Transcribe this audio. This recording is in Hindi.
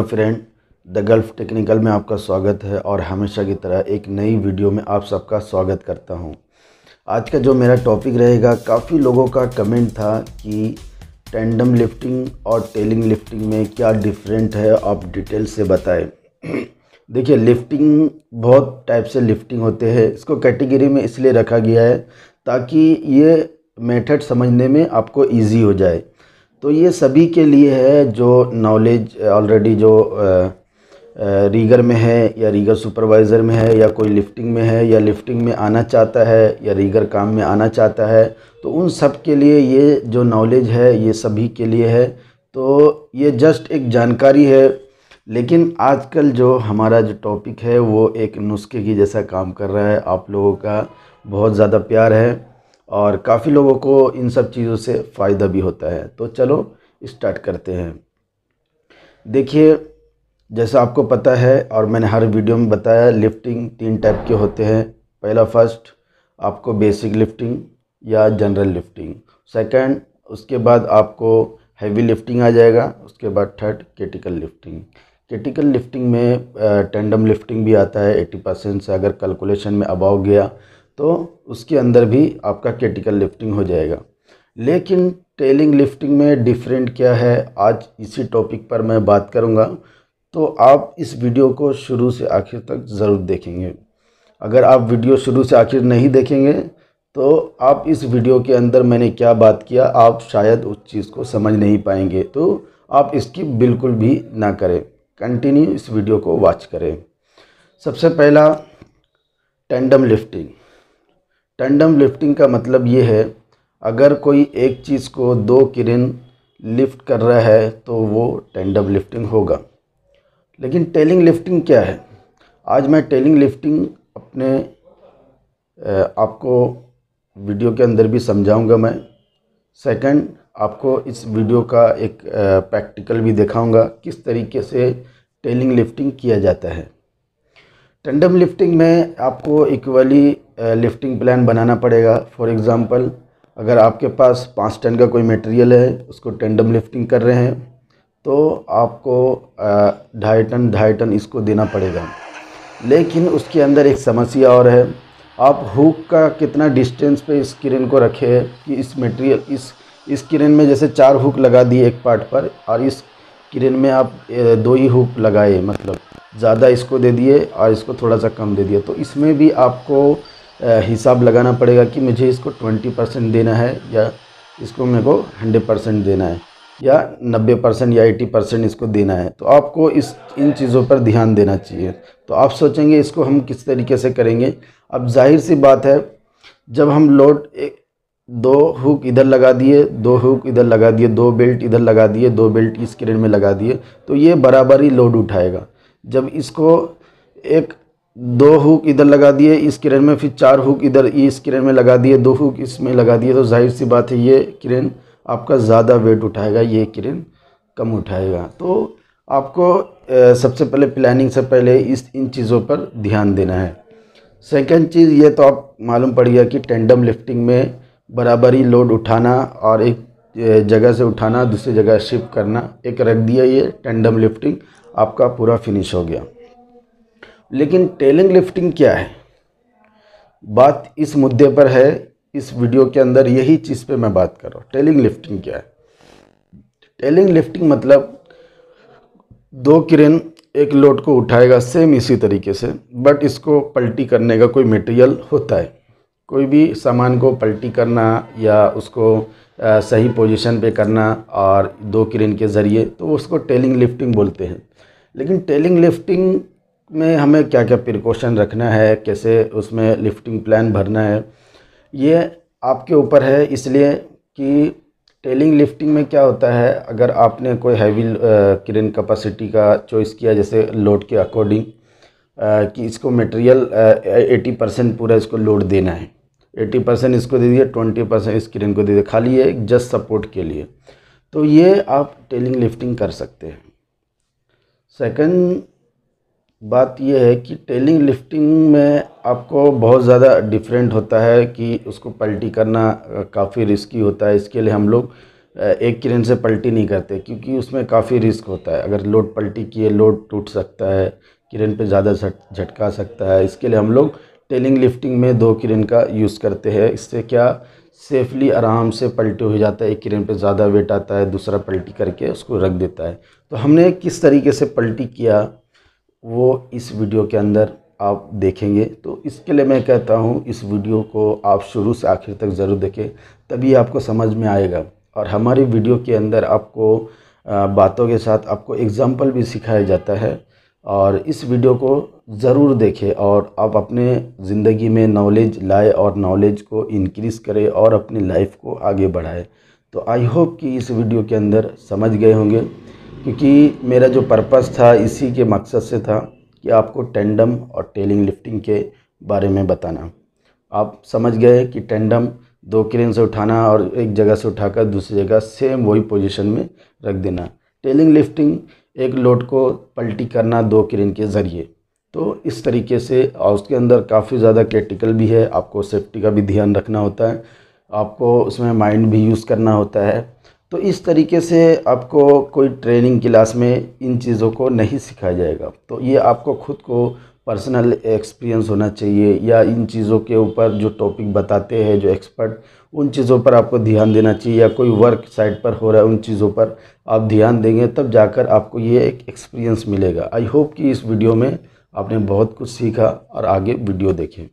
hello friend the Gulf technical में आपका स्वागत है और हमेशा की तरह एक नई वीडियो में आप सबका स्वागत करता हूं आज का जो मेरा टॉपिक रहेगा काफ़ी लोगों का कमेंट था कि टेंडम लिफ्टिंग और टेलिंग लिफ्टिंग में क्या डिफरेंट है आप डिटेल से बताएं देखिए लिफ्टिंग बहुत टाइप से लिफ्टिंग होते हैं इसको कैटेगरी में इसलिए रखा गया है ताकि ये मेथड समझने में आपको ईजी हो जाए तो ये सभी के लिए है जो नॉलेज ऑलरेडी जो रीगर में है या रीगर सुपरवाइज़र में है या कोई लिफ्टिंग में है या लिफ्टिंग में आना चाहता है या रीगर काम में आना चाहता है तो उन सब के लिए ये जो नॉलेज है ये सभी के लिए है तो ये जस्ट एक जानकारी है लेकिन आजकल जो हमारा जो टॉपिक है वो एक नुस्खे की जैसा काम कर रहा है आप लोगों का बहुत ज़्यादा प्यार है और काफ़ी लोगों को इन सब चीज़ों से फ़ायदा भी होता है तो चलो स्टार्ट करते हैं देखिए जैसा आपको पता है और मैंने हर वीडियो में बताया लिफ्टिंग तीन टाइप के होते हैं पहला फर्स्ट आपको बेसिक लिफ्टिंग या जनरल लिफ्टिंग सेकंड उसके बाद आपको हैवी लिफ्टिंग आ जाएगा उसके बाद third critical lifting critical lifting में टेंडम लिफ्टिंग भी आता है एट्टी परसेंट से अगर कैलकुलेशन में अबाव गया तो उसके अंदर भी आपका क्रिटिकल लिफ्टिंग हो जाएगा लेकिन टेलिंग लिफ्टिंग में डिफरेंट क्या है आज इसी टॉपिक पर मैं बात करूँगा तो आप इस वीडियो को शुरू से आखिर तक ज़रूर देखेंगे अगर आप वीडियो शुरू से आखिर नहीं देखेंगे तो आप इस वीडियो के अंदर मैंने क्या बात किया आप शायद उस चीज़ को समझ नहीं पाएंगे तो आप इसकी बिल्कुल भी ना करें कंटिन्यू इस वीडियो को वॉच करें सबसे पहला टेंडम लिफ्टिंग टंडम लिफ्टिंग का मतलब ये है अगर कोई एक चीज़ को दो किरण लिफ्ट कर रहा है तो वो टेंडम लिफ्टिंग होगा लेकिन टेलिंग लिफ्टिंग क्या है आज मैं टेलिंग लिफ्टिंग अपने आपको वीडियो के अंदर भी समझाऊंगा मैं सेकंड आपको इस वीडियो का एक प्रैक्टिकल भी दिखाऊंगा किस तरीके से टेलिंग लिफ्टिंग किया जाता है टेंडम लिफ्टिंग में आपको इक्वली लिफ्टिंग प्लान बनाना पड़ेगा फॉर एग्ज़ाम्पल अगर आपके पास पाँच टन का कोई मटेरियल है उसको टेंडम लिफ्टिंग कर रहे हैं तो आपको uh, ढाई टन ढाई टन इसको देना पड़ेगा लेकिन उसके अंदर एक समस्या और है आप हुक का कितना डिस्टेंस पे इस किरण को रखे कि इस मटेरियल इस इस किरण में जैसे चार हुक लगा दिए एक पार्ट पर और इस किरण में आप दो ही हुक लगाए मतलब ज़्यादा इसको दे दिए और इसको थोड़ा सा कम दे दिए तो इसमें भी आपको हिसाब लगाना पड़ेगा कि मुझे इसको ट्वेंटी परसेंट देना है या इसको मेरे को हंड्रेड परसेंट देना है या नब्बे परसेंट या एटी परसेंट इसको देना है तो आपको इस इन चीज़ों पर ध्यान देना चाहिए तो आप सोचेंगे इसको हम किस तरीके से करेंगे अब जाहिर सी बात है जब हम लोड दो हुक इधर लगा दिए दो हुक इधर लगा दिए दो बेल्ट इधर लगा दिए दो बेल्ट इस किरण में लगा दिए तो ये बराबर ही लोड उठाएगा जब इसको एक दो हुक इधर लगा दिए इस किरण में फिर चार हुक इधर इस क्रेन में लगा दिए दो हुक इसमें लगा दिए तो जाहिर सी बात है ये किरण आपका ज़्यादा वेट उठाएगा ये किरण कम उठाएगा तो आपको सबसे पहले प्लानिंग से पहले इस इन चीज़ों पर ध्यान देना है सेकंड चीज़ ये तो आप मालूम पड़ गया कि टेंडम लिफ्टिंग में बराबरी लोड उठाना और एक जगह से उठाना दूसरी जगह शिफ्ट करना एक रख दिया ये टेंडम लिफ्टिंग आपका पूरा फिनिश हो गया लेकिन टेलिंग लिफ्टिंग क्या है बात इस मुद्दे पर है इस वीडियो के अंदर यही चीज़ पे मैं बात कर रहा हूँ टेलिंग लिफ्टिंग क्या है टेलिंग लिफ्टिंग मतलब दो किरण एक लोड को उठाएगा सेम इसी तरीके से बट इसको पलटी करने का कोई मटेरियल होता है कोई भी सामान को पलटी करना या उसको आ, सही पोजीशन पे करना और दो क्रेन के ज़रिए तो उसको टेलिंग लिफ्टिंग बोलते हैं लेकिन टेलिंग लिफ्टिंग में हमें क्या क्या प्रिकॉशन रखना है कैसे उसमें लिफ्टिंग प्लान भरना है ये आपके ऊपर है इसलिए कि टेलिंग लिफ्टिंग में क्या होता है अगर आपने कोई हैवी क्रेन कैपेसिटी का चॉइस किया जैसे लोड के अकॉर्डिंग कि इसको मटेरियल एटी परसेंट पूरा इसको लोड देना है एट्टी परसेंट इसको दे दिया ट्वेंटी परसेंट स्क्रीन को दे दिया खाली है जस्ट सपोर्ट के लिए तो ये आप टेलिंग लिफ्टिंग कर सकते हैं सेकंड बात यह है कि टेलिंग लिफ्टिंग में आपको बहुत ज़्यादा डिफरेंट होता है कि उसको पलटी करना काफ़ी रिस्की होता है इसके लिए हम लोग एक किरण से पलटी नहीं करते क्योंकि उसमें काफ़ी रिस्क होता है अगर लोड पलटी किए लोड टूट सकता है किरण पे ज़्यादा झटका सकता है इसके लिए हम लोग टेलिंग लिफ्टिंग में दो किरण का यूज़ करते हैं इससे क्या सेफली आराम से पलटे हो जाता है एक किरण पे ज़्यादा वेट आता है दूसरा पलटी करके उसको रख देता है तो हमने किस तरीके से पलटी किया वो इस वीडियो के अंदर आप देखेंगे तो इसके लिए मैं कहता हूँ इस वीडियो को आप शुरू से आखिर तक ज़रूर देखें तभी आपको समझ में आएगा और हमारी वीडियो के अंदर आपको बातों के साथ आपको एग्ज़ाम्पल भी सिखाया जाता है और इस वीडियो को ज़रूर देखें और आप अपने ज़िंदगी में नॉलेज लाए और नॉलेज को इनक्रीज़ करें और अपनी लाइफ को आगे बढ़ाए तो आई होप कि इस वीडियो के अंदर समझ गए होंगे क्योंकि मेरा जो पर्पस था इसी के मकसद से था कि आपको टेंडम और टेलिंग लिफ्टिंग के बारे में बताना आप समझ गए कि टेंडम दो क्रेन से उठाना और एक जगह से उठाकर दूसरी जगह सेम वही पोजीशन में रख देना टेलिंग लिफ्टिंग एक लोड को पलटी करना दो क्रेन के ज़रिए तो इस तरीके से और उसके अंदर काफ़ी ज़्यादा क्रिटिकल भी है आपको सेफ्टी का भी ध्यान रखना होता है आपको उसमें माइंड भी यूज़ करना होता है तो इस तरीके से आपको कोई ट्रेनिंग क्लास में इन चीज़ों को नहीं सिखाया जाएगा तो ये आपको खुद को पर्सनल एक्सपीरियंस होना चाहिए या इन चीज़ों के ऊपर जो टॉपिक बताते हैं जो एक्सपर्ट उन चीज़ों पर आपको ध्यान देना चाहिए या कोई वर्क साइट पर हो रहा है उन चीज़ों पर आप ध्यान देंगे तब जाकर आपको ये एक एक्सपीरियंस मिलेगा आई होप कि इस वीडियो में आपने बहुत कुछ सीखा और आगे वीडियो देखें